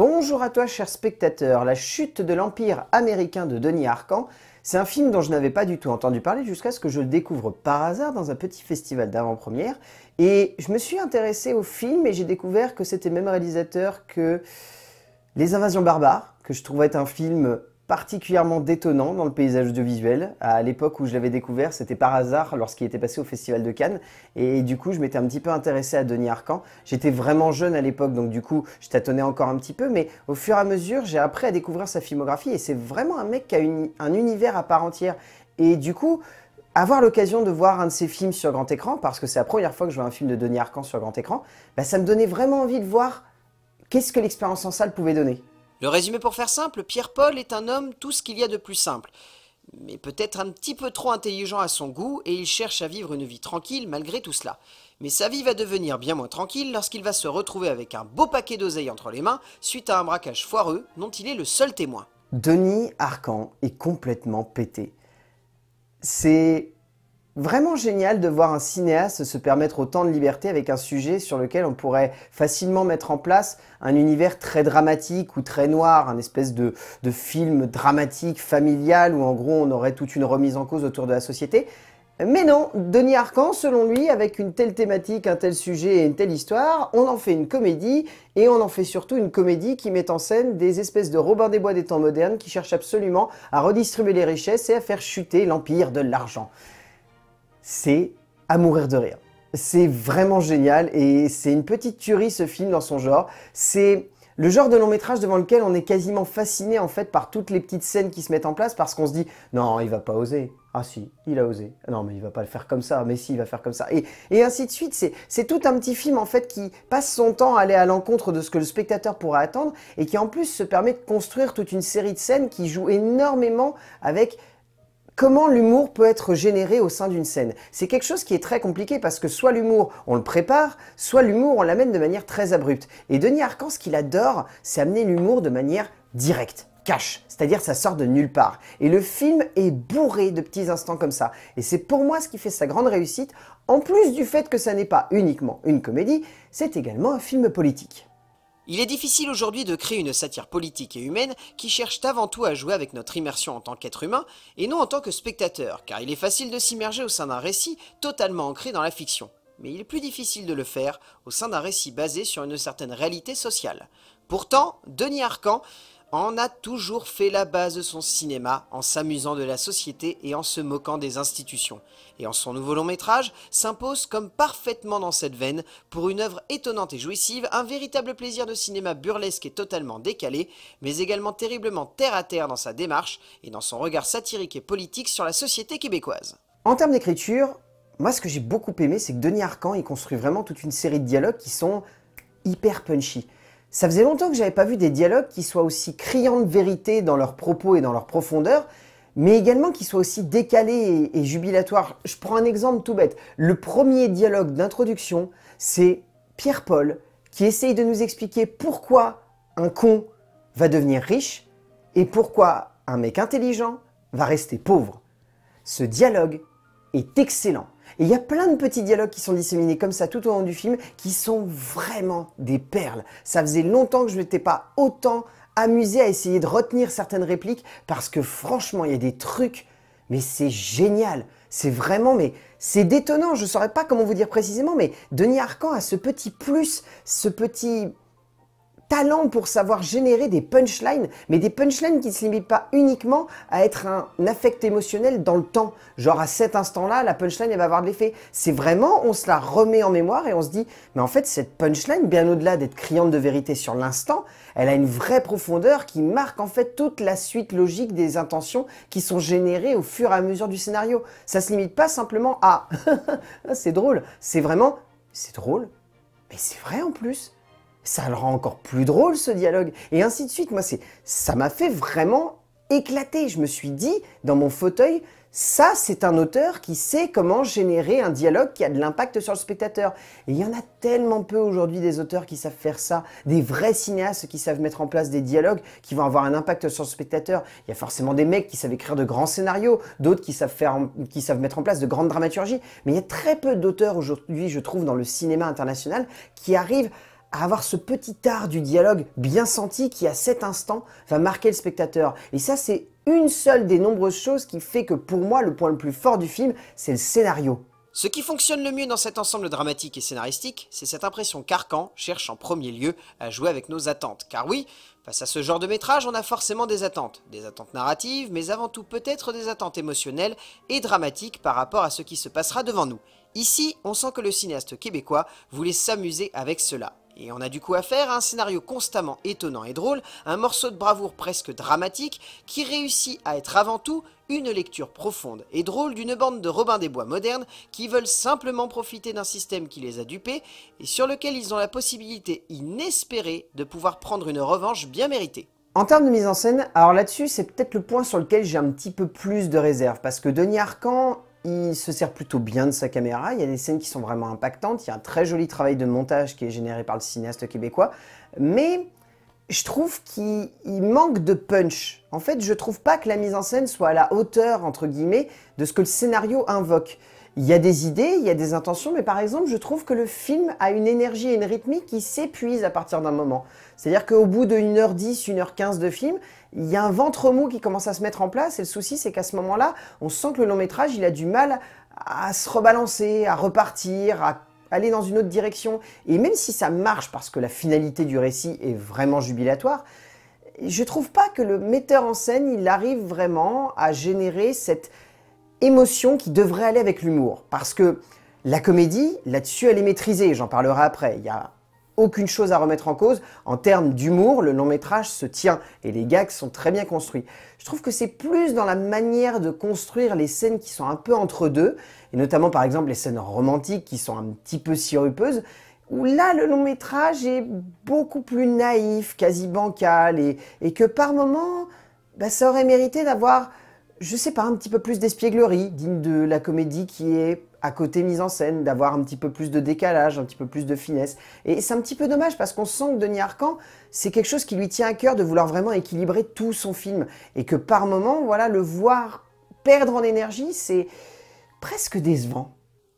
Bonjour à toi cher spectateur, La chute de l'Empire américain de Denis Arcan, c'est un film dont je n'avais pas du tout entendu parler jusqu'à ce que je le découvre par hasard dans un petit festival d'avant-première et je me suis intéressé au film et j'ai découvert que c'était le même réalisateur que Les Invasions barbares, que je trouvais être un film particulièrement détonnant dans le paysage audiovisuel. À l'époque où je l'avais découvert, c'était par hasard lorsqu'il était passé au Festival de Cannes. Et du coup, je m'étais un petit peu intéressé à Denis Arcan. J'étais vraiment jeune à l'époque, donc du coup, je tâtonnais encore un petit peu. Mais au fur et à mesure, j'ai appris à découvrir sa filmographie. Et c'est vraiment un mec qui a un univers à part entière. Et du coup, avoir l'occasion de voir un de ses films sur grand écran, parce que c'est la première fois que je vois un film de Denis Arcan sur grand écran, bah, ça me donnait vraiment envie de voir qu'est-ce que l'expérience en salle pouvait donner. Le résumé pour faire simple, Pierre-Paul est un homme tout ce qu'il y a de plus simple, mais peut-être un petit peu trop intelligent à son goût, et il cherche à vivre une vie tranquille malgré tout cela. Mais sa vie va devenir bien moins tranquille lorsqu'il va se retrouver avec un beau paquet d'oseilles entre les mains suite à un braquage foireux dont il est le seul témoin. Denis Arcan est complètement pété. C'est Vraiment génial de voir un cinéaste se permettre autant de liberté avec un sujet sur lequel on pourrait facilement mettre en place un univers très dramatique ou très noir, un espèce de, film dramatique, familial, où en gros on aurait toute une remise en cause autour de la société. Mais non, Denis Arcan, selon lui, avec une telle thématique, un tel sujet et une telle histoire, on en fait une comédie, et on en fait surtout une comédie qui met en scène des espèces de Robin des Bois des temps modernes qui cherchent absolument à redistribuer les richesses et à faire chuter l'empire de l'argent c'est à mourir de rire. C'est vraiment génial et c'est une petite tuerie ce film dans son genre. C'est le genre de long métrage devant lequel on est quasiment fasciné en fait par toutes les petites scènes qui se mettent en place parce qu'on se dit non il va pas oser ah si il a osé non mais il va pas le faire comme ça mais si il va faire comme ça et, et ainsi de suite c'est tout un petit film en fait qui passe son temps à aller à l'encontre de ce que le spectateur pourrait attendre et qui en plus se permet de construire toute une série de scènes qui jouent énormément avec Comment l'humour peut être généré au sein d'une scène C'est quelque chose qui est très compliqué parce que soit l'humour, on le prépare, soit l'humour, on l'amène de manière très abrupte. Et Denis Arcand, ce qu'il adore, c'est amener l'humour de manière directe cache, c'est-à-dire ça sort de nulle part. Et le film est bourré de petits instants comme ça. Et c'est pour moi ce qui fait sa grande réussite, en plus du fait que ça n'est pas uniquement une comédie, c'est également un film politique. Il est difficile aujourd'hui de créer une satire politique et humaine qui cherche avant tout à jouer avec notre immersion en tant qu'être humain et non en tant que spectateur, car il est facile de s'immerger au sein d'un récit totalement ancré dans la fiction. Mais il est plus difficile de le faire au sein d'un récit basé sur une certaine réalité sociale. Pourtant, Denis Arcan en a toujours fait la base de son cinéma en s'amusant de la société et en se moquant des institutions. Et en son nouveau long métrage, s'impose comme parfaitement dans cette veine, pour une œuvre étonnante et jouissive, un véritable plaisir de cinéma burlesque et totalement décalé, mais également terriblement terre à terre dans sa démarche et dans son regard satirique et politique sur la société québécoise. En termes d'écriture, moi ce que j'ai beaucoup aimé, c'est que Denis Arcan, y construit vraiment toute une série de dialogues qui sont hyper punchy. Ça faisait longtemps que j'avais pas vu des dialogues qui soient aussi criants de vérité dans leurs propos et dans leur profondeur, mais également qui soient aussi décalés et, et jubilatoires. Je prends un exemple tout bête. Le premier dialogue d'introduction, c'est Pierre-Paul qui essaye de nous expliquer pourquoi un con va devenir riche et pourquoi un mec intelligent va rester pauvre. Ce dialogue est excellent. Et il y a plein de petits dialogues qui sont disséminés comme ça tout au long du film, qui sont vraiment des perles. Ça faisait longtemps que je n'étais pas autant amusé à essayer de retenir certaines répliques, parce que franchement, il y a des trucs, mais c'est génial. C'est vraiment, mais c'est détonnant. Je ne saurais pas comment vous dire précisément, mais Denis Arcan a ce petit plus, ce petit talent pour savoir générer des punchlines, mais des punchlines qui ne se limitent pas uniquement à être un affect émotionnel dans le temps. Genre à cet instant-là, la punchline, elle va avoir de l'effet. C'est vraiment, on se la remet en mémoire et on se dit, mais en fait, cette punchline, bien au-delà d'être criante de vérité sur l'instant, elle a une vraie profondeur qui marque en fait toute la suite logique des intentions qui sont générées au fur et à mesure du scénario. Ça se limite pas simplement à, c'est drôle, c'est vraiment, c'est drôle, mais c'est vrai en plus ça le rend encore plus drôle ce dialogue, et ainsi de suite. Moi, c'est, ça m'a fait vraiment éclater. Je me suis dit, dans mon fauteuil, ça, c'est un auteur qui sait comment générer un dialogue qui a de l'impact sur le spectateur. Et il y en a tellement peu aujourd'hui des auteurs qui savent faire ça, des vrais cinéastes qui savent mettre en place des dialogues qui vont avoir un impact sur le spectateur. Il y a forcément des mecs qui savent écrire de grands scénarios, d'autres qui savent faire, qui savent mettre en place de grandes dramaturgies. Mais il y a très peu d'auteurs aujourd'hui, je trouve, dans le cinéma international qui arrivent à avoir ce petit art du dialogue bien senti qui à cet instant va marquer le spectateur. Et ça c'est une seule des nombreuses choses qui fait que pour moi le point le plus fort du film c'est le scénario. Ce qui fonctionne le mieux dans cet ensemble dramatique et scénaristique, c'est cette impression qu'Arcan cherche en premier lieu à jouer avec nos attentes. Car oui, face à ce genre de métrage, on a forcément des attentes. Des attentes narratives, mais avant tout peut-être des attentes émotionnelles et dramatiques par rapport à ce qui se passera devant nous. Ici, on sent que le cinéaste québécois voulait s'amuser avec cela. Et on a du coup à faire un scénario constamment étonnant et drôle, un morceau de bravoure presque dramatique qui réussit à être avant tout une lecture profonde et drôle d'une bande de robins des Bois modernes qui veulent simplement profiter d'un système qui les a dupés et sur lequel ils ont la possibilité inespérée de pouvoir prendre une revanche bien méritée. En termes de mise en scène, alors là-dessus, c'est peut-être le point sur lequel j'ai un petit peu plus de réserve, parce que Denis Arcan il se sert plutôt bien de sa caméra, il y a des scènes qui sont vraiment impactantes, il y a un très joli travail de montage qui est généré par le cinéaste québécois, mais je trouve qu'il manque de punch. En fait, je trouve pas que la mise en scène soit à la hauteur, entre guillemets, de ce que le scénario invoque. Il y a des idées, il y a des intentions, mais par exemple, je trouve que le film a une énergie et une rythmique qui s'épuisent à partir d'un moment. C'est-à-dire qu'au bout de 1h10, 1h15 de film, il y a un ventre mou qui commence à se mettre en place. Et le souci, c'est qu'à ce moment-là, on sent que le long métrage, il a du mal à se rebalancer, à repartir, à aller dans une autre direction. Et même si ça marche parce que la finalité du récit est vraiment jubilatoire, je trouve pas que le metteur en scène, il arrive vraiment à générer cette émotion qui devrait aller avec l'humour. Parce que la comédie, là-dessus, elle est maîtrisée, j'en parlerai après. Il y a aucune chose à remettre en cause. En termes d'humour, le long métrage se tient et les gags sont très bien construits. Je trouve que c'est plus dans la manière de construire les scènes qui sont un peu entre deux, et notamment par exemple les scènes romantiques qui sont un petit peu sirupeuses, où là le long métrage est beaucoup plus naïf, quasi bancal, et, que par moments, bah, ça aurait mérité d'avoir je sais pas, un petit peu plus d'espièglerie, digne de la comédie qui est à côté mise en scène, d'avoir un petit peu plus de décalage, un petit peu plus de finesse. Et c'est un petit peu dommage parce qu'on sent que Denis Arcan, c'est quelque chose qui lui tient à cœur de vouloir vraiment équilibrer tout son film. Et que par moments, voilà, le voir perdre en énergie, c'est presque décevant.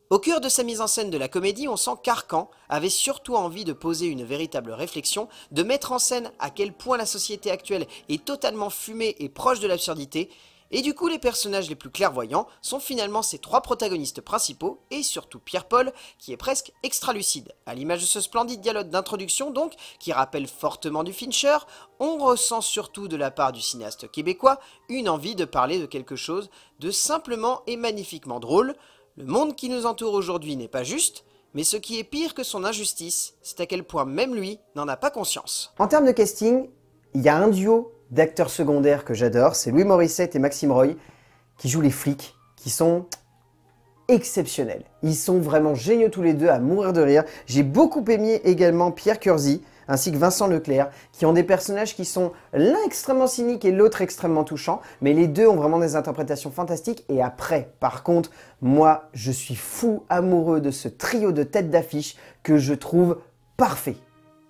Au cœur de sa mise en scène de la comédie, on sent qu'Arcan avait surtout envie de poser une véritable réflexion, de mettre en scène à quel point la société actuelle est totalement fumée et proche de l'absurdité, et du coup, les personnages les plus clairvoyants sont finalement ces trois protagonistes principaux, et surtout Pierre-Paul, qui est presque extra-lucide. À l'image de ce splendide dialogue d'introduction donc, qui rappelle fortement du Fincher, on ressent surtout de la part du cinéaste québécois une envie de parler de quelque chose de simplement et magnifiquement drôle. Le monde qui nous entoure aujourd'hui n'est pas juste, mais ce qui est pire que son injustice, c'est à quel point même lui n'en a pas conscience. En termes de casting, il y a un duo d'acteurs secondaires que j'adore, c'est Louis Morissette et Maxime Roy qui jouent les flics, qui sont exceptionnels. Ils sont vraiment géniaux tous les deux à mourir de rire. J'ai beaucoup aimé également Pierre Curzy ainsi que Vincent Leclerc, qui ont des personnages qui sont l'un extrêmement cynique et l'autre extrêmement touchant, mais les deux ont vraiment des interprétations fantastiques. Et après, par contre, moi, je suis fou amoureux de ce trio de têtes d'affiche que je trouve parfait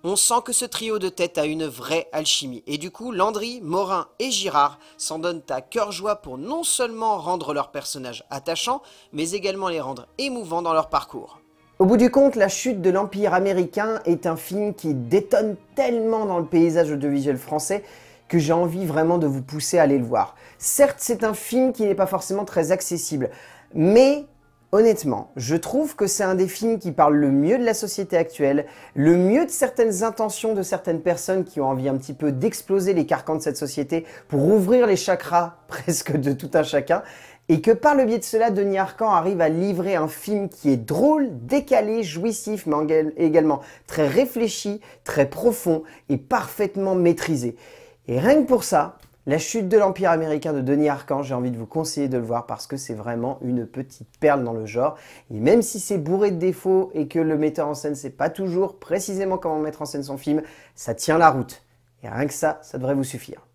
on sent que ce trio de tête a une vraie alchimie. Et du coup, Landry, Morin et Girard s'en donnent à cœur joie pour non seulement rendre leurs personnages attachants, mais également les rendre émouvants dans leur parcours. Au bout du compte, La chute de l'Empire américain est un film qui détonne tellement dans le paysage audiovisuel français que j'ai envie vraiment de vous pousser à aller le voir. Certes, c'est un film qui n'est pas forcément très accessible, mais Honnêtement, je trouve que c'est un des films qui parle le mieux de la société actuelle, le mieux de certaines intentions de certaines personnes qui ont envie un petit peu d'exploser les carcans de cette société pour ouvrir les chakras presque de tout un chacun, et que par le biais de cela, Denis Arcan arrive à livrer un film qui est drôle, décalé, jouissif, mais également très réfléchi, très profond et parfaitement maîtrisé. Et rien que pour ça, la chute de l'Empire américain de Denis Arcan, j'ai envie de vous conseiller de le voir parce que c'est vraiment une petite perle dans le genre. Et même si c'est bourré de défauts et que le metteur en scène ne sait pas toujours précisément comment mettre en scène son film, ça tient la route. Et rien que ça, ça devrait vous suffire.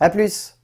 A plus